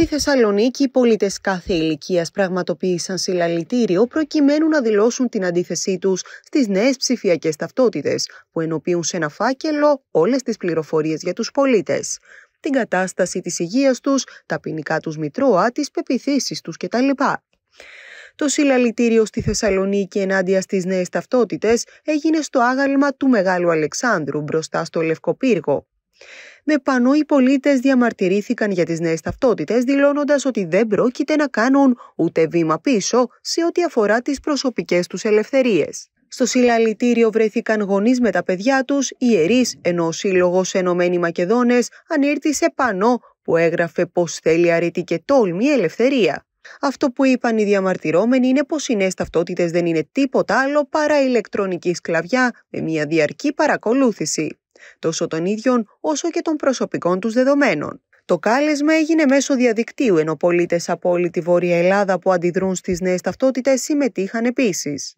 Στη Θεσσαλονίκη, οι πολίτες κάθε ηλικίας πραγματοποίησαν συλλαλητήριο προκειμένου να δηλώσουν την αντίθεσή τους στις νέες ψηφιακές ταυτότητες, που ενοποιούν σε ένα φάκελο όλες τις πληροφορίες για τους πολίτες. Την κατάσταση της υγείας τους, τα ποινικά τους μητρώα, τις πεπιθήσεις τους κτλ. Το συλλαλητήριο στη Θεσσαλονίκη ενάντια στις νέες ταυτότητες έγινε στο άγαλμα του Μεγάλου Αλεξάνδρου μπροστά στο Λευκοπύργο. Με πανό οι πολίτες διαμαρτυρήθηκαν για τις νέες ταυτότητες δηλώνοντας ότι δεν πρόκειται να κάνουν ούτε βήμα πίσω σε ό,τι αφορά τις προσωπικές τους ελευθερίες. Στο συλλαλητήριο βρέθηκαν γονείς με τα παιδιά τους, ιερείς, ενώ ο Σύλλογος Ενωμένοι Μακεδόνες ανήρτησε πανό που έγραφε πως θέλει αρήτη και τόλμη ελευθερία. Αυτό που είπαν οι διαμαρτυρώμενοι είναι πως οι νέες ταυτότητες δεν είναι τίποτα άλλο παρά ηλεκτρονική σκλαβιά με μια διαρκή παρακολούθηση τόσο των ίδιων όσο και των προσωπικών τους δεδομένων. Το κάλεσμα έγινε μέσω διαδικτύου, ενώ πολίτες από όλη τη Βόρεια Ελλάδα που αντιδρούν στις νέες ταυτότητες συμμετείχαν επίσης.